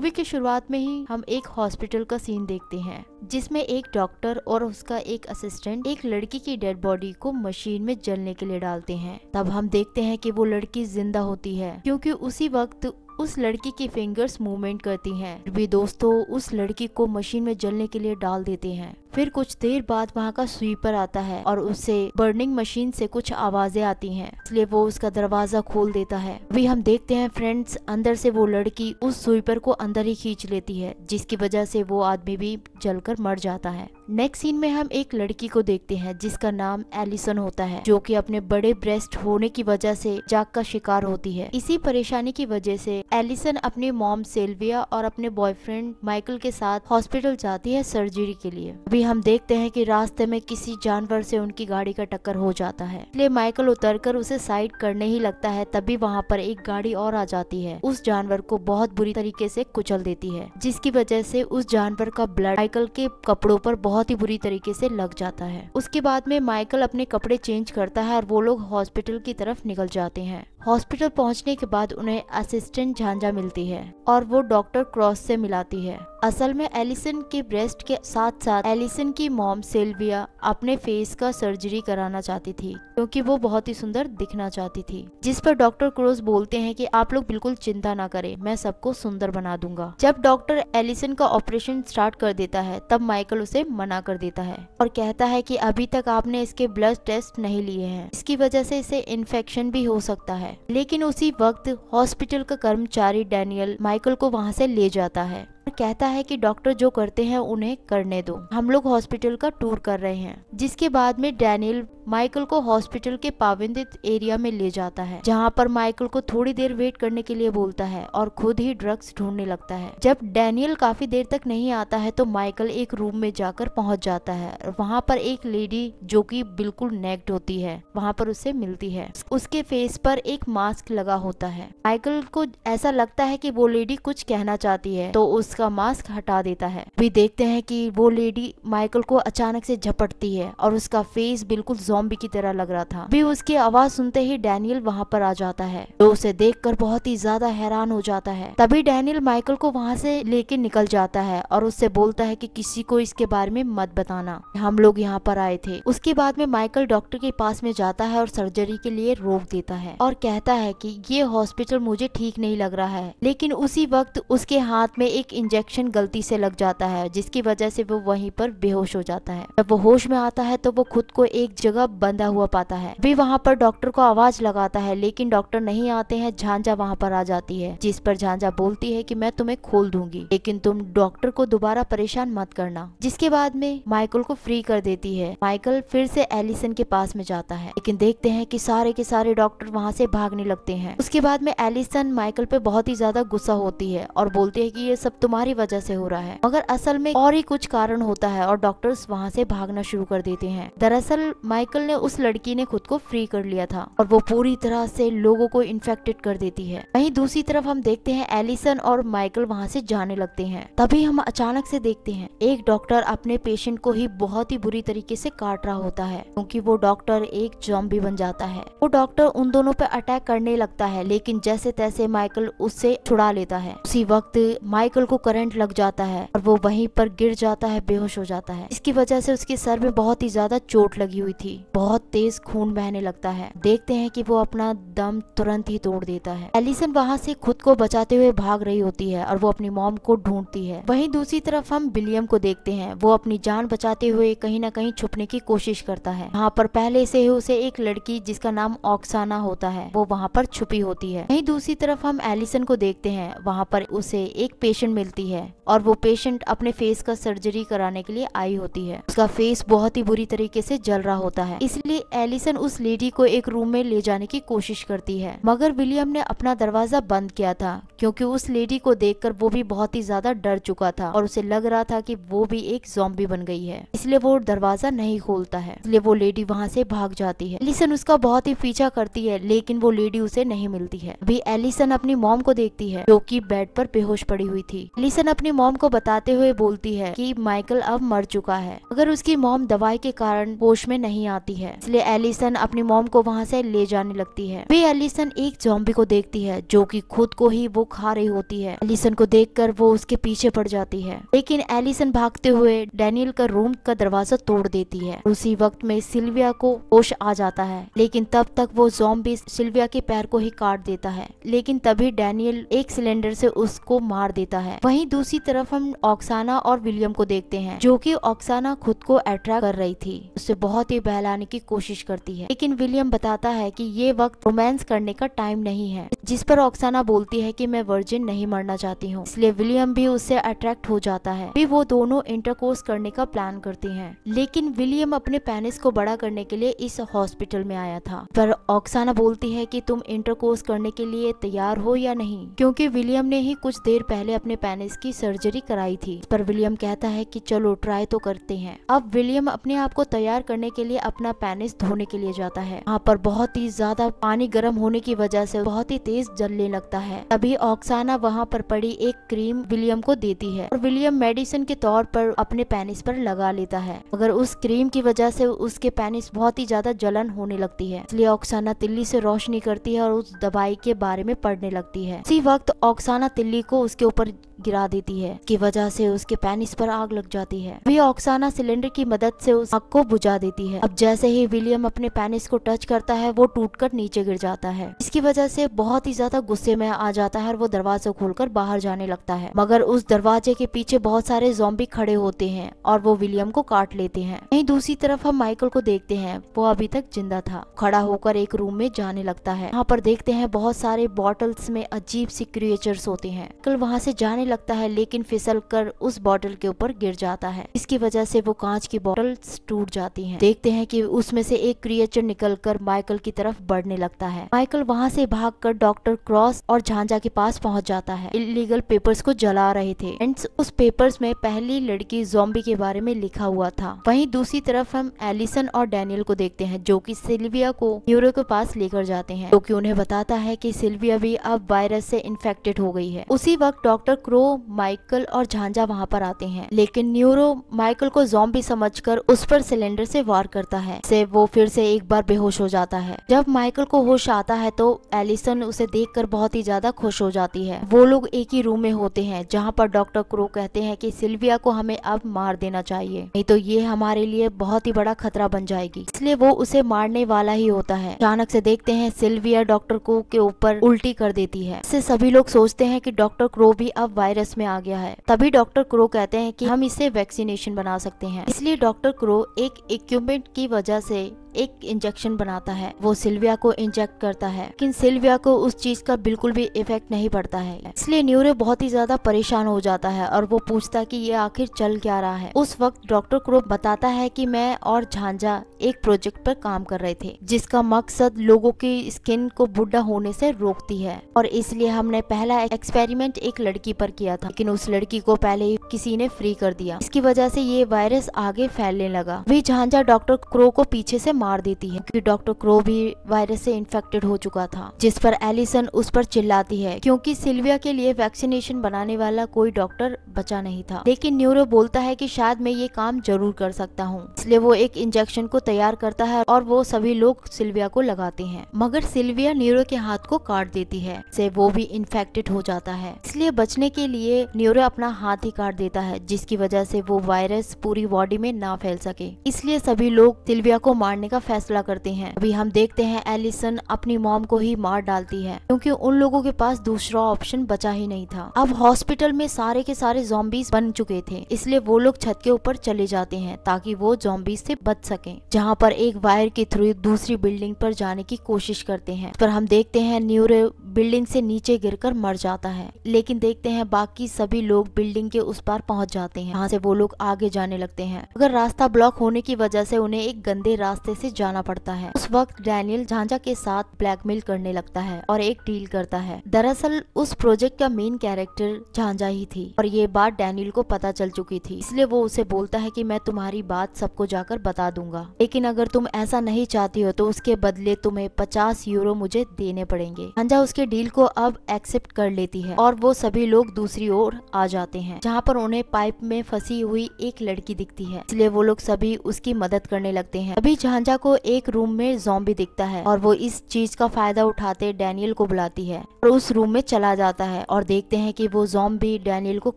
Movie की शुरुआत में ही हम एक हॉस्पिटल का सीन देखते हैं जिसमें एक डॉक्टर और उसका एक असिस्टेंट एक लड़की की डेड बॉडी को मशीन में जलने के लिए डालते हैं तब हम देखते हैं कि वो लड़की जिंदा होती है क्योंकि उसी वक्त उस लड़की की फिंगर्स मूवमेंट करती हैं। भी दोस्तों उस लड़की को मशीन में जलने के लिए डाल देते हैं फिर कुछ देर बाद वहाँ का स्वीपर आता है और उसे बर्निंग मशीन से कुछ आवाजें आती हैं इसलिए वो उसका दरवाजा खोल देता है अभी हम देखते हैं फ्रेंड्स अंदर से वो लड़की उस स्वीपर को अंदर ही खींच लेती है जिसकी वजह से वो आदमी भी जलकर मर जाता है नेक्स्ट सीन में हम एक लड़की को देखते हैं जिसका नाम एलिसन होता है जो कि अपने बड़े ब्रेस्ट होने की वजह से जाग का शिकार होती है इसी परेशानी की वजह से एलिसन अपने मॉम सेल्विया और अपने बॉयफ्रेंड माइकल के साथ हॉस्पिटल जाती है सर्जरी के लिए अभी तभी हम देखते हैं कि रास्ते में किसी जानवर से उनकी गाड़ी का टक्कर हो जाता है इसलिए माइकल उतरकर उसे साइड करने ही लगता है तभी वहाँ पर एक गाड़ी और आ जाती है उस जानवर को बहुत बुरी तरीके से कुचल देती है जिसकी वजह से उस जानवर का ब्लड माइकल के कपड़ों पर बहुत ही बुरी तरीके से लग जाता है उसके बाद में माइकल अपने कपड़े चेंज करता है और वो लोग हॉस्पिटल की तरफ निकल जाते हैं हॉस्पिटल पहुंचने के बाद उन्हें असिस्टेंट झांझा मिलती है और वो डॉक्टर क्रॉस से मिलाती है असल में एलिसन के ब्रेस्ट के साथ साथ एलिसन की मॉम सेल्विया अपने फेस का सर्जरी कराना चाहती थी क्योंकि वो बहुत ही सुंदर दिखना चाहती थी जिस पर डॉक्टर क्रोज बोलते हैं कि आप लोग बिल्कुल चिंता ना करें मैं सबको सुंदर बना दूंगा जब डॉक्टर एलिसन का ऑपरेशन स्टार्ट कर देता है तब माइकल उसे मना कर देता है और कहता है की अभी तक आपने इसके ब्लड टेस्ट नहीं लिए है इसकी वजह से इसे इन्फेक्शन भी हो सकता है लेकिन उसी वक्त हॉस्पिटल का कर्मचारी डेनियल माइकल को वहाँ से ले जाता है और कहता है कि डॉक्टर जो करते हैं उन्हें करने दो हम लोग हॉस्पिटल का टूर कर रहे हैं जिसके बाद में डैनियल माइकल को हॉस्पिटल के पाविंदित एरिया में ले जाता है जहाँ पर माइकल को थोड़ी देर वेट करने के लिए बोलता है और खुद ही ड्रग्स ढूंढने लगता है जब डैनियल काफी देर तक नहीं आता है तो माइकल एक रूम में जाकर पहुंच जाता है वहाँ पर एक लेडी जो कि बिल्कुल नेक्ड होती है वहाँ पर उसे मिलती है उसके फेस पर एक मास्क लगा होता है माइकल को ऐसा लगता है कि वो लेडी कुछ कहना चाहती है तो उसका उसका मास्क हटा देता है भी देखते हैं कि वो लेडी माइकल को अचानक से झपटती है और उसका फेस बिल्कुल जोम्बी की तरह लग रहा था भी उसकी आवाज सुनते ही डैनियल वहाँ पर आ जाता है तो उसे देख बहुत ही ज्यादा हैरान हो जाता है तभी डैनियल माइकल को वहाँ से लेके निकल जाता है और उससे बोलता है कि किसी को इसके बारे में मत बताना हम लोग यहाँ पर आए थे उसके बाद में माइकल डॉक्टर के पास में जाता है और सर्जरी के लिए रोक देता है और कहता है कि ये हॉस्पिटल मुझे ठीक नहीं लग रहा है लेकिन उसी वक्त उसके हाथ में एक इंजेक्शन गलती से लग जाता है जिसकी वजह से वो वहीं पर बेहोश हो जाता है जब वो होश में आता है तो वो खुद को एक जगह बंधा हुआ पाता है भी वहाँ पर डॉक्टर को आवाज लगाता है लेकिन डॉक्टर नहीं आते हैं झांझा वहाँ पर आ जाती है जिस पर झांझा बोलती है की मैं तुम्हें खोल दूंगी लेकिन तुम डॉक्टर को दोबारा परेशान मत करना जिसके बाद में माइकल को फ्री कर देती है माइकल फिर से एलिसन के पास में जाता है लेकिन देखते हैं कि सारे के सारे डॉक्टर वहाँ से भागने लगते हैं उसके बाद में एलिसन माइकल पे बहुत ही ज्यादा गुस्सा होती है और बोलती है कि ये सब तुम तुम्हारी वजह से हो रहा है मगर असल में और ही कुछ कारण होता है और डॉक्टर्स वहाँ से भागना शुरू कर देते हैं दरअसल माइकल ने उस लड़की ने खुद को फ्री कर लिया था और वो पूरी तरह से लोगों को इन्फेक्टेड कर देती है वहीं दूसरी तरफ हम देखते हैं एलिसन और माइकल वहाँ से जाने लगते हैं तभी हम अचानक से देखते हैं एक डॉक्टर अपने पेशेंट को ही बहुत ही बुरी तरीके से काट रहा होता है क्योंकि वो डॉक्टर एक जॉम्बी बन जाता है वो डॉक्टर उन दोनों पे अटैक करने लगता है लेकिन जैसे तैसे माइकल उससे छुड़ा लेता है उसी वक्त माइकल को करंट लग जाता है और वो वहीं पर गिर जाता है बेहोश हो जाता है इसकी वजह से उसके सर में बहुत ही ज्यादा चोट लगी हुई थी बहुत तेज खून बहने लगता है देखते हैं कि वो अपना दम तुरंत ही तोड़ देता है एलिसन वहाँ से खुद को बचाते हुए भाग रही होती है और वो अपनी मॉम को ढूंढती है वही दूसरी तरफ हम विलियम को देखते हैं वो अपनी जान बचाते हुए कहीं ना कहीं छुपने की कोशिश करता है वहाँ पर पहले से ही उसे एक लड़की जिसका नाम ऑक्साना होता है वो वहाँ पर छुपी होती है वही दूसरी तरफ हम एलिसन को देखते हैं वहाँ पर उसे एक पेशेंट मिल मिलती है और वो पेशेंट अपने फेस का सर्जरी कराने के लिए आई होती है उसका फेस बहुत ही बुरी तरीके से जल रहा होता है इसलिए एलिसन उस लेडी को एक रूम में ले जाने की कोशिश करती है मगर विलियम ने अपना दरवाजा बंद किया था क्योंकि उस लेडी को देखकर वो भी बहुत ही ज्यादा डर चुका था और उसे लग रहा था कि वो भी एक जोम्बी बन गई है इसलिए वो दरवाजा नहीं खोलता है इसलिए वो लेडी वहाँ से भाग जाती है एलिसन उसका बहुत ही पीछा करती है लेकिन वो लेडी उसे नहीं मिलती है अभी एलिसन अपनी मॉम को देखती है जो की बेड पर बेहोश पड़ी हुई थी एलिसन अपनी मॉम को बताते हुए बोलती है कि माइकल अब मर चुका है अगर उसकी मॉम दवाई के कारण होश में नहीं आती है इसलिए एलिसन अपनी मॉम को वहाँ से ले जाने लगती है वे एलिसन एक जॉम्बी को देखती है जो कि खुद को ही वो खा रही होती है एलिसन को देखकर वो उसके पीछे पड़ जाती है लेकिन एलिसन भागते हुए डेनियल का रूम का दरवाजा तोड़ देती है उसी वक्त में सिल्विया को होश आ जाता है लेकिन तब तक वो जॉम्बी सिल्विया के पैर को ही काट देता है लेकिन तभी डेनियल एक सिलेंडर से उसको मार देता है वह वहीं दूसरी तरफ हम ऑक्साना और विलियम को देखते हैं जो कि ऑक्साना खुद को अट्रैक्ट कर रही थी उसे बहुत ही बहलाने की कोशिश करती है लेकिन विलियम बताता है कि ये वक्त रोमांस करने का टाइम नहीं है जिस पर ऑक्साना बोलती है कि मैं वर्जिन नहीं मरना चाहती हूँ इसलिए विलियम भी उससे अट्रैक्ट हो जाता है फिर वो दोनों इंटरकोर्स करने का प्लान करती है लेकिन विलियम अपने पेनिस को बड़ा करने के लिए इस हॉस्पिटल में आया था पर ऑक्साना बोलती है की तुम इंटरकोर्स करने के लिए तैयार हो या नहीं क्यूँकी विलियम ने ही कुछ देर पहले अपने पेनिस मैंने इसकी सर्जरी कराई थी पर विलियम कहता है कि चलो ट्राई तो करते हैं अब विलियम अपने आप को तैयार करने के लिए अपना पैनिस धोने के लिए जाता है वहाँ पर बहुत ही ज्यादा पानी गर्म होने की वजह से बहुत ही तेज जलने लगता है तभी ऑक्साना वहाँ पर पड़ी एक क्रीम विलियम को देती है और विलियम मेडिसिन के तौर पर अपने पैनिस पर लगा लेता है मगर उस क्रीम की वजह से उसके पैनिस बहुत ही ज्यादा जलन होने लगती है इसलिए ऑक्साना तिल्ली से रोशनी करती है और उस दवाई के बारे में पढ़ने लगती है इसी वक्त ऑक्साना तिल्ली को उसके ऊपर गिरा देती है की वजह से उसके पैनिस पर आग लग जाती है वे ऑक्साना सिलेंडर की मदद से उस आग को बुझा देती है अब जैसे ही विलियम अपने पैनिस को टच करता है वो टूटकर नीचे गिर जाता है इसकी वजह से बहुत ही ज्यादा गुस्से में आ जाता है और वो दरवाजा खोलकर बाहर जाने लगता है मगर उस दरवाजे के पीछे बहुत सारे जोम्बी खड़े होते हैं और वो विलियम को काट लेते हैं वही दूसरी तरफ हम माइकल को देखते हैं वो अभी तक जिंदा था खड़ा होकर एक रूम में जाने लगता है यहाँ पर देखते हैं बहुत सारे बॉटल्स में अजीब सी क्रिएचर्स होते हैं कल वहाँ से जाने लगता है लेकिन फिसल कर उस बॉटल के ऊपर गिर जाता है इसकी वजह से वो कांच की बॉटल टूट जाती है देखते हैं कि उसमें से एक क्रिएचर निकलकर माइकल की तरफ बढ़ने लगता है माइकल वहाँ से कर डॉक्टर क्रॉस और झांझा के पास पहुंच जाता है इलीगल पेपर्स को जला रहे थे एंड उस पेपर्स में पहली लड़की जोम्बी के बारे में लिखा हुआ था वही दूसरी तरफ हम एलिसन और डेनियल को देखते हैं जो की सिल्विया को न्यूरो के पास लेकर जाते हैं जो की उन्हें बताता है की सिल्विया भी अब वायरस से इन्फेक्टेड हो गई है उसी वक्त डॉक्टर क्रो न्यूरो माइकल और झांझा वहां पर आते हैं लेकिन न्यूरो माइकल को जॉम्बी समझकर उस पर सिलेंडर से वार करता है से वो फिर से एक बार बेहोश हो जाता है जब माइकल को होश आता है तो एलिसन उसे देख बहुत ही ज्यादा खुश हो जाती है वो लोग एक ही रूम में होते हैं जहाँ पर डॉक्टर क्रो कहते हैं की सिल्विया को हमें अब मार देना चाहिए नहीं तो ये हमारे लिए बहुत ही बड़ा खतरा बन जाएगी इसलिए वो उसे मारने वाला ही होता है अचानक से देखते हैं सिल्विया डॉक्टर क्रो के ऊपर उल्टी कर देती है इससे सभी लोग सोचते हैं कि डॉक्टर क्रो भी अब वाय वायरस में आ गया है तभी डॉक्टर क्रो कहते हैं कि हम इसे वैक्सीनेशन बना सकते हैं इसलिए डॉक्टर क्रो एक इक्विपमेंट की वजह से एक इंजेक्शन बनाता है वो सिल्विया को इंजेक्ट करता है लेकिन सिल्विया को उस चीज का बिल्कुल भी इफेक्ट नहीं पड़ता है इसलिए न्यूरो बहुत ही ज्यादा परेशान हो जाता है और वो पूछता कि ये आखिर चल क्या रहा है उस वक्त डॉक्टर क्रोप बताता है कि मैं और झांझा एक प्रोजेक्ट पर काम कर रहे थे जिसका मकसद लोगों की स्किन को बुढ़ा होने से रोकती है और इसलिए हमने पहला एक्सपेरिमेंट एक लड़की पर किया था लेकिन उस लड़की को पहले ही किसी ने फ्री कर दिया इसकी वजह से ये वायरस आगे फैलने लगा वही झांझा डॉक्टर क्रो को पीछे से मार देती है क्योंकि डॉक्टर क्रो भी वायरस से इन्फेक्टेड हो चुका था जिस पर एलिसन उस पर चिल्लाती है क्योंकि सिल्विया के लिए वैक्सीनेशन बनाने वाला कोई डॉक्टर बचा नहीं था लेकिन न्यूरो बोलता है की शायद मैं ये काम जरूर कर सकता हूँ इसलिए वो एक इंजेक्शन को तैयार करता है और वो सभी लोग सिल्विया को लगाते हैं मगर सिल्विया न्यूरो के हाथ को काट देती है से वो भी इन्फेक्टेड हो जाता है इसलिए बचने के लिए न्यूरो अपना हाथ ही काट देता है जिसकी वजह से वो वायरस पूरी बॉडी में ना फैल सके इसलिए सभी लोग सिल्विया को मारने का फैसला करते हैं अभी हम देखते हैं एलिसन अपनी मॉम को ही मार डालती है क्योंकि उन लोगों के पास दूसरा ऑप्शन बचा ही नहीं था अब हॉस्पिटल में सारे के सारे जॉम्बीज बन चुके थे इसलिए वो लोग छत के ऊपर चले जाते हैं ताकि वो जॉम्बीज से बच सके जहाँ पर एक वायर के थ्रू दूसरी बिल्डिंग पर जाने की कोशिश करते हैं पर हम देखते हैं न्यूरो बिल्डिंग से नीचे गिरकर मर जाता है लेकिन देखते हैं बाकी सभी लोग बिल्डिंग के उस पार पहुंच जाते हैं वहां से वो लोग आगे जाने लगते हैं अगर रास्ता ब्लॉक होने की वजह से उन्हें एक गंदे रास्ते से जाना पड़ता है उस वक्त डैनियल झांझा के साथ ब्लैकमेल करने लगता है और एक डील करता है दरअसल उस प्रोजेक्ट का मेन कैरेक्टर झांझा ही थी और ये बात डैनियल को पता चल चुकी थी इसलिए वो उसे बोलता है की मैं तुम्हारी बात सबको जाकर बता दूंगा लेकिन अगर तुम ऐसा नहीं चाहती हो तो उसके बदले तुम्हें पचास यूरो मुझे देने पड़ेंगे झांझा उसके के डील को अब एक्सेप्ट कर लेती है और वो सभी लोग दूसरी ओर आ जाते हैं जहाँ पर उन्हें पाइप में फंसी हुई एक लड़की दिखती है इसलिए वो लोग सभी उसकी मदद करने लगते हैं अभी झांझा को एक रूम में जोम्बी दिखता है और वो इस चीज का फायदा उठाते डैनियल को बुलाती है और उस रूम में चला जाता है और देखते हैं कि वो जोम्बी डैनियल को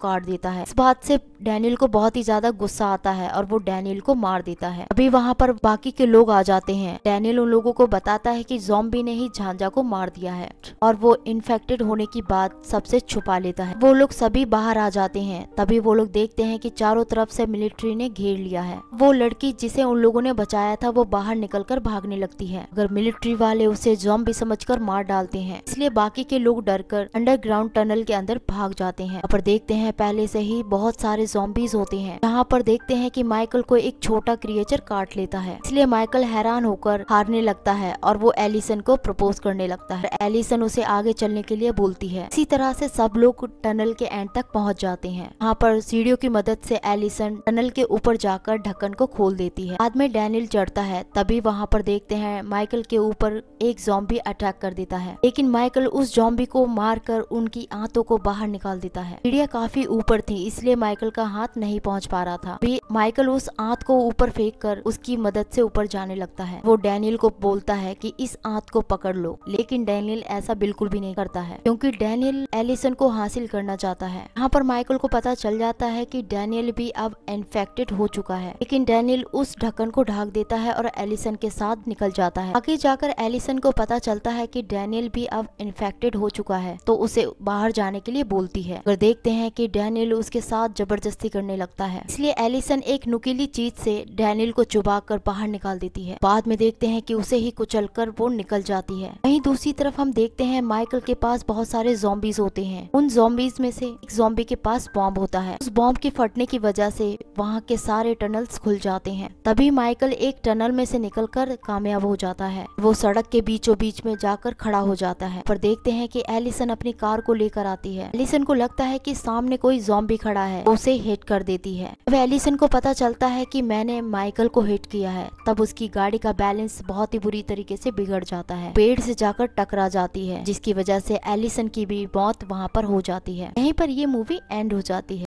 काट देता है इस बात से डैनियल को बहुत ही ज्यादा गुस्सा आता है और वो डैनियल को मार देता है अभी वहाँ पर बाकी के लोग आ जाते हैं डैनियल उन लोगों को बताता है की जोम्बी ने ही झांझा को मार दिया है और और वो इन्फेक्टेड होने की बात सबसे छुपा लेता है वो लोग सभी बाहर आ जाते हैं तभी वो लोग देखते हैं कि चारों तरफ से मिलिट्री ने घेर लिया है वो लड़की जिसे उन लोगों ने बचाया था वो बाहर निकलकर भागने लगती है अगर मिलिट्री वाले उसे जॉम्बी कर मार डालते हैं इसलिए बाकी के लोग कर अंडरग्राउंड टनल के अंदर भाग जाते हैं पर देखते हैं पहले से ही बहुत सारे जॉम्बीज होते हैं यहाँ पर देखते हैं की माइकल को एक छोटा क्रिएचर काट लेता है इसलिए माइकल हैरान होकर हारने लगता है और वो एलिसन को प्रपोज करने लगता है एलिसन उसे उसे आगे चलने के लिए बोलती है इसी तरह से सब लोग टनल के एंड तक पहुंच जाते हैं वहाँ पर सीढ़ियों की मदद से एलिसन टनल के ऊपर जाकर ढक्कन को खोल देती है बाद में डैनियल चढ़ता है तभी वहाँ पर देखते हैं माइकल के ऊपर एक जॉम्बी अटैक कर देता है लेकिन माइकल उस जॉम्बी को मारकर उनकी आंतों को बाहर निकाल देता है सीढ़िया काफी ऊपर थी इसलिए माइकल का हाथ नहीं पहुँच पा रहा था भी माइकल उस आंत को ऊपर फेंक कर उसकी मदद से ऊपर जाने लगता है वो डैनियल को बोलता है कि इस आंत को पकड़ लो लेकिन डैनियल ऐसा बिल्कुल बिल्कुल भी नहीं करता है क्योंकि डेनियल एलिसन को हासिल करना चाहता है यहाँ पर माइकल को पता चल जाता है कि डेनियल भी अब इन्फेक्टेड हो चुका है लेकिन डेनियल उस ढक्कन को ढाक देता है और एलिसन के साथ निकल जाता है आगे जाकर एलिसन को पता चलता है की डेनियल भी अब इन्फेक्टेड हो चुका है तो उसे बाहर जाने के लिए बोलती है अगर देखते हैं की डैनियल उसके साथ जबरदस्ती करने लगता है इसलिए एलिसन एक नुकीली चीज से डैनियल को चुबा कर बाहर निकाल देती है बाद में देखते हैं कि उसे ही कुचल कर वो निकल जाती है वहीं दूसरी तरफ हम देखते हैं माइकल के पास बहुत सारे जोम्बीज होते हैं उन जोम्बीज में से एक जोम्बी के पास बॉम्ब होता है उस बॉम्ब के फटने की वजह से वहाँ के सारे टनल्स खुल जाते हैं तभी माइकल एक टनल में से निकल कामयाब हो जाता है वो सड़क के बीचों बीच में जाकर खड़ा हो जाता है पर देखते हैं की एलिसन अपनी कार को लेकर आती है एलिसन को लगता है की सामने कोई जॉम्बी खड़ा है उसे हिट कर देती है अब एलिसन को पता चलता है की मैंने माइकल को हिट किया है तब उसकी गाड़ी का बैलेंस बहुत ही बुरी तरीके से बिगड़ जाता है पेड़ से जाकर टकरा जाती है जिसकी वजह से एलिसन की भी मौत वहाँ पर हो जाती है यहीं पर ये मूवी एंड हो जाती है